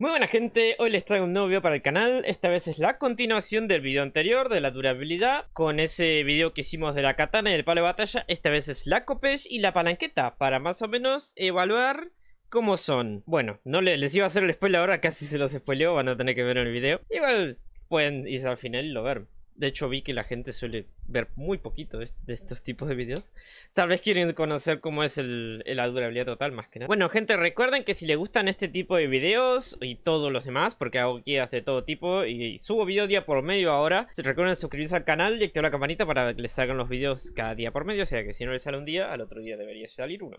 Muy buena gente, hoy les traigo un nuevo video para el canal, esta vez es la continuación del video anterior de la durabilidad con ese video que hicimos de la katana y el palo de batalla, esta vez es la copech y la palanqueta para más o menos evaluar cómo son. Bueno, no les iba a hacer el spoiler ahora, casi se los spoileo, van a tener que ver el video, igual pueden irse al final y lo ver. De hecho, vi que la gente suele ver muy poquito de, estos tipos de videos. Tal vez quieren conocer cómo es el, la durabilidad total, más que nada. Bueno, gente, recuerden que si les gustan este tipo de videos y todos los demás, porque hago guías de todo tipo y, subo video día por medio ahora, recuerden suscribirse al canal y activar la campanita para que les salgan los videos cada día por medio. O sea que si no les sale un día, al otro día debería salir uno.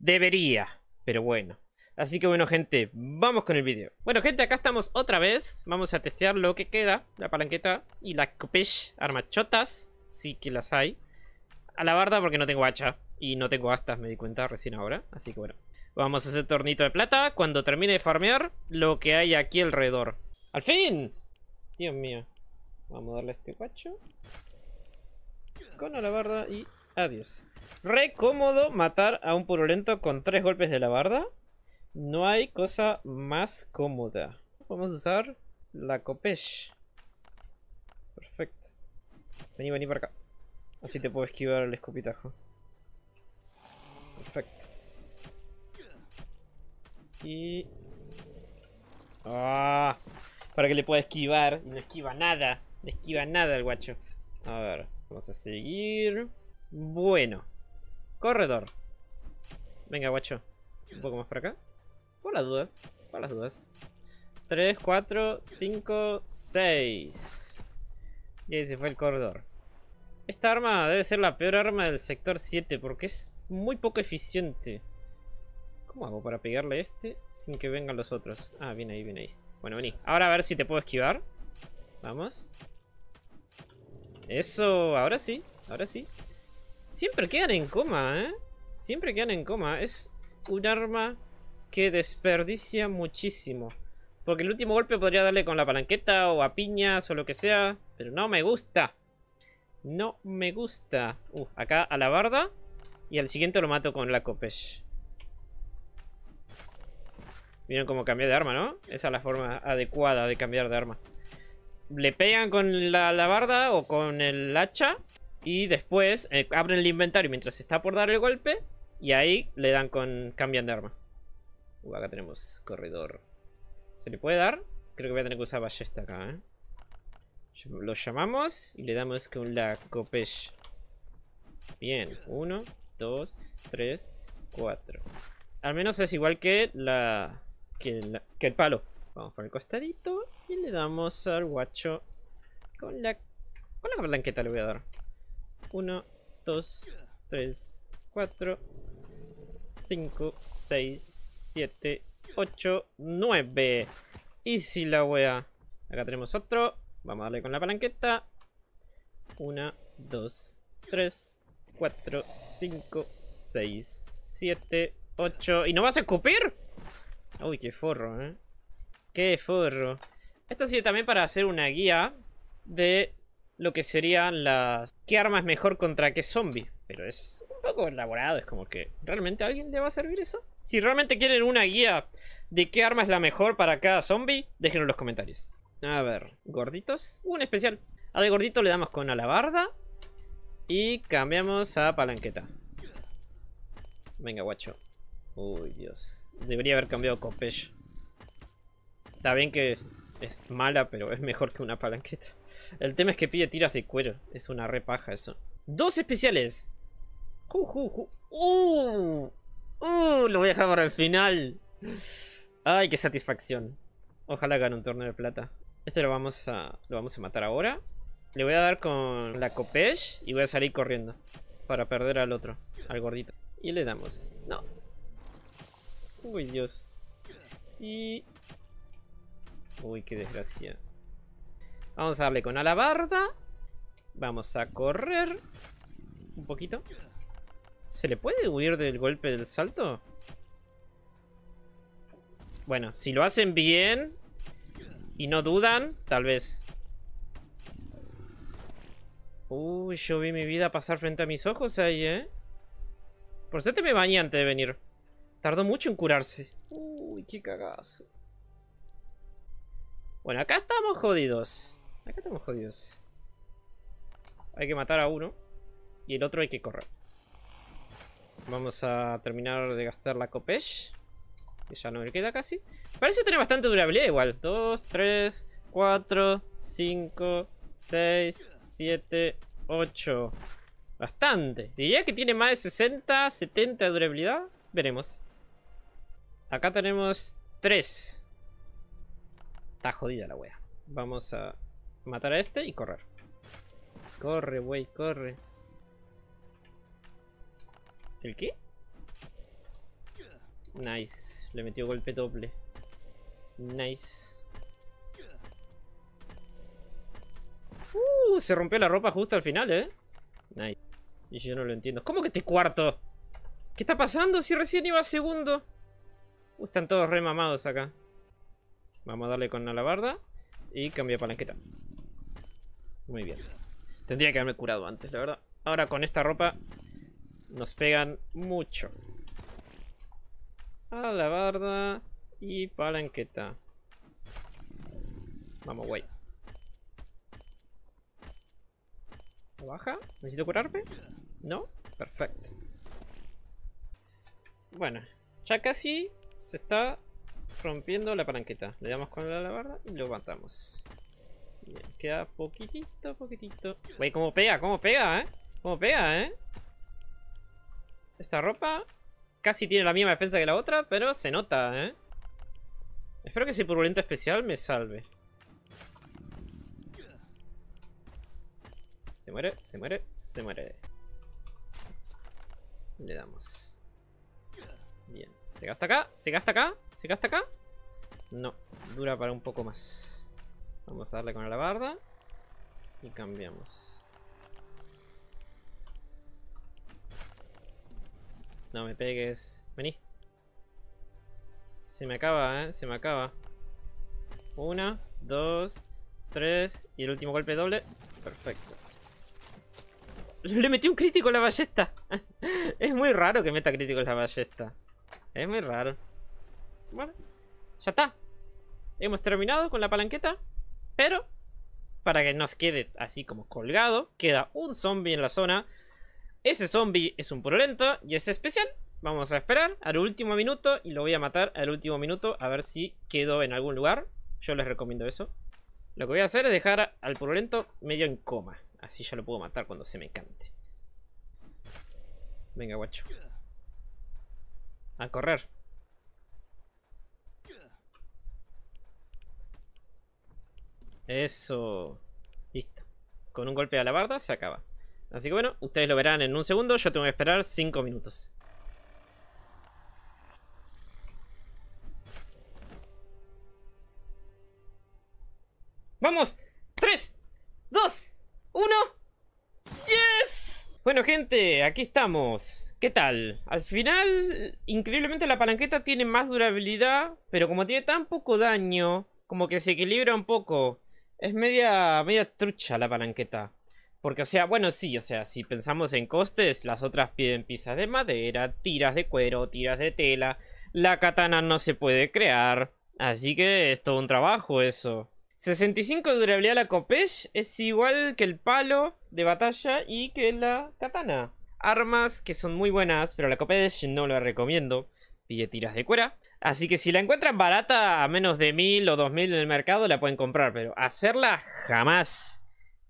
Debería, pero bueno. Así que bueno gente, vamos con el vídeo Bueno gente, acá estamos otra vez Vamos a testear lo que queda La palanqueta y la copish armachotas Sí que las hay A la barda porque no tengo hacha Y no tengo astas, me di cuenta recién ahora Así que bueno Vamos a hacer tornito de plata Cuando termine de farmear Lo que hay aquí alrededor ¡Al fin! Dios mío Vamos a darle a este guacho Con la barda y adiós Re cómodo matar a un purulento con tres golpes de la barda no hay cosa más cómoda. Vamos a usar la copesh. Perfecto. Vení, vení para acá. Así te puedo esquivar el escopitajo. Perfecto. Y... ¡Ah! Para que le pueda esquivar. no esquiva nada. No esquiva nada el guacho. A ver, vamos a seguir. Bueno. Corredor. Venga, guacho. Un poco más para acá. Por las dudas, por las dudas. 3, 4, 5, 6. Y ahí se fue el corredor. Esta arma debe ser la peor arma del sector 7 porque es muy poco eficiente. ¿Cómo hago para pegarle este sin que vengan los otros? Ah, viene ahí, viene ahí. Bueno, vení. Ahora a ver si te puedo esquivar. Vamos. Eso, ahora sí, ahora sí. Siempre quedan en coma, ¿eh? Siempre quedan en coma. Es un arma que desperdicia muchísimo. Porque el último golpe podría darle con la palanqueta o a piñas o lo que sea. Pero no me gusta. No me gusta. Uh, acá a la barda. Y al siguiente lo mato con la copesh. Miren cómo cambié de arma, ¿no? Esa es la forma adecuada de cambiar de arma. Le pegan con la alabarda o con el hacha. Y después eh, abren el inventario mientras está por dar el golpe. Y ahí le dan con... cambian de arma. Uh, acá tenemos corredor. ¿Se le puede dar? Creo que voy a tener que usar ballesta acá, ¿eh? Lo llamamos y le damos con la copesh. Bien, uno, dos, tres, cuatro. Al menos es igual que la, que el palo. Vamos por el costadito y le damos al guacho con la... Con la blanqueta le voy a dar. Uno, dos, tres, cuatro, 5, 6, 7, 8, 9. si la wea. Acá tenemos otro. Vamos a darle con la palanqueta. 1, 2, 3, 4, 5, 6, 7, 8. ¿Y no vas a escupir? Uy, qué forro, ¿eh? Qué forro. Esto sirve también para hacer una guía de lo que serían las... ¿Qué arma es mejor contra qué zombie? Pero es poco elaborado. Es como que, ¿realmente a alguien le va a servir eso? Si realmente quieren una guía de qué arma es la mejor para cada zombie, déjenlo en los comentarios. A ver, gorditos. Un especial. Al gordito le damos con alabarda. Y cambiamos a palanqueta. Venga, guacho. Uy, Dios. Debería haber cambiado pecho Está bien que es mala, pero es mejor que una palanqueta. El tema es que pide tiras de cuero. Es una repaja eso. Dos especiales. Uh, uh, uh, lo voy a dejar para el final. Ay, qué satisfacción. Ojalá gane un torneo de plata. Este lo vamos a, lo vamos a matar ahora. Le voy a dar con la copesh y voy a salir corriendo. Para perder al otro, al gordito. Y le damos. No. Uy, Dios. Y... Uy, qué desgracia. Vamos a darle con alabarda. Vamos a correr. Un poquito. ¿Se le puede huir del golpe del salto? Bueno, si lo hacen bien y no dudan, tal vez. Uy, yo vi mi vida pasar frente a mis ojos ahí, ¿eh? Por suerte me bañé antes de venir. Tardó mucho en curarse. Uy, qué cagazo. Bueno, acá estamos jodidos. Acá estamos jodidos. Hay que matar a uno. Y el otro hay que correr. Vamos a terminar de gastar la Copesh. Que ya no me queda casi. Parece tener bastante durabilidad igual. 2, 3, 4, 5, 6, 7, 8. Bastante. Diría que tiene más de 60, 70 de durabilidad. Veremos. Acá tenemos 3. Está jodida la wea. Vamos a matar a este y correr. Corre, wey, corre. ¿El qué? Nice. Le metió golpe doble. Nice. Uh, se rompió la ropa justo al final, ¿eh? Nice. Y yo no lo entiendo. ¿Cómo que te cuarto? ¿Qué está pasando si recién iba segundo? Uh, están todos remamados acá. Vamos a darle con la alabarda. Y cambia palanqueta. Muy bien. Tendría que haberme curado antes, la verdad. Ahora con esta ropa nos pegan mucho. Alabarda y palanqueta. Vamos, güey. ¿Baja? ¿Necesito curarme? ¿No? Perfecto. Bueno, ya casi se está rompiendo la palanqueta. Le damos con la alabarda y lo matamos. queda poquitito, poquitito. Güey, cómo pega, cómo pega, ¿eh? Cómo pega, ¿eh? Esta ropa casi tiene la misma defensa que la otra, pero se nota, ¿eh? Espero que ese purulento especial me salve. Se muere, se muere, se muere. Le damos. Bien. ¿Se gasta acá? ¿Se gasta acá? ¿Se gasta acá? No. Dura para un poco más. Vamos a darle con la barda. Y cambiamos. No me pegues. Vení. Se me acaba, ¿eh? Se me acaba. Una, dos, tres. Y el último golpe doble. Perfecto. Le metí un crítico en la ballesta. es muy raro que meta crítico en la ballesta. Es muy raro. Bueno, ya está. Hemos terminado con la palanqueta. Pero, para que nos quede así como colgado, queda un zombie en la zona. Ese zombie es un purulento y es especial. Vamos a esperar al último minuto y lo voy a matar al último minuto a ver si quedo en algún lugar. Yo les recomiendo eso. Lo que voy a hacer es dejar al purulento medio en coma. Así ya lo puedo matar cuando se me cante. Venga, guacho. A correr. Eso. Listo. Con un golpe a la barda se acaba. Así que bueno, ustedes lo verán en un segundo. Yo tengo que esperar 5 minutos. ¡Vamos! ¡Tres! ¡Dos! ¡Uno! ¡Yes! Bueno, gente, aquí estamos. ¿Qué tal? Al final, increíblemente la palanqueta tiene más durabilidad, pero como tiene tan poco daño, como que se equilibra un poco. Es media, media trucha la palanqueta. Porque, o sea, bueno, sí, o sea, si pensamos en costes, las otras piden piezas de madera, tiras de cuero, tiras de tela. La katana no se puede crear. Así que es todo un trabajo eso. 65 de durabilidad la copesh es igual que el palo de batalla y que la katana. Armas que son muy buenas, pero la copesh no la recomiendo. Pide tiras de cuera. Así que si la encuentran barata a menos de 1000 o 2000 en el mercado, la pueden comprar. Pero hacerla jamás.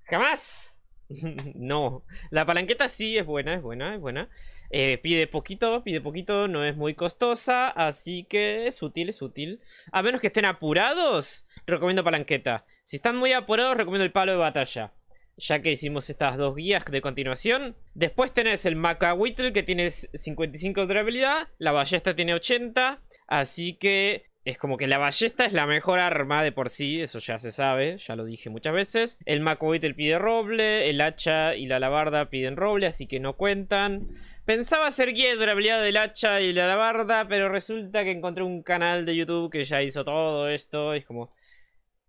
Jamás. no, la palanqueta sí es buena, es buena, es buena. Eh, pide poquito, pide poquito, no es muy costosa, así que es útil, es útil. A menos que estén apurados, recomiendo palanqueta. Si están muy apurados, recomiendo el palo de batalla. Ya que hicimos estas dos guías de continuación. Después tenés el Macawittle que tiene 55 de durabilidad, la ballesta tiene 80, así que es como que la ballesta es la mejor arma de por sí, eso ya se sabe, ya lo dije muchas veces. El pie pide roble, el hacha y la labarda piden roble, así que no cuentan. Pensaba hacer guía de durabilidad del hacha y la alabarda, pero resulta que encontré un canal de YouTube que ya hizo todo esto, es como...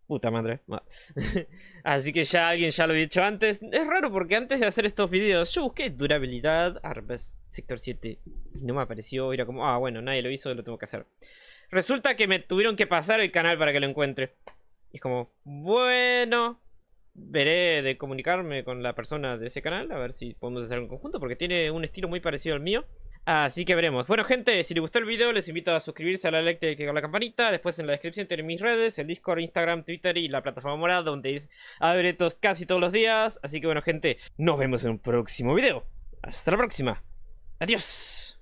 Puta madre. Así que ya alguien ya lo había dicho antes. Es raro porque antes de hacer estos videos yo busqué durabilidad armas Sector 7 y no me apareció. Era como, ah, bueno, nadie lo hizo, lo tengo que hacer. Resulta que me tuvieron que pasar el canal para que lo encuentre. Y es como, bueno, veré de comunicarme con la persona de ese canal, a ver si podemos hacer un conjunto, porque tiene un estilo muy parecido al mío. Así que veremos. Bueno, gente, si les gustó el video, les invito a suscribirse a la like y a la campanita. Después en la descripción tienen mis redes, el Discord, Instagram, Twitter y la plataforma morada, donde es casi todos los días. Así que bueno, gente, nos vemos en un próximo video. Hasta la próxima. Adiós.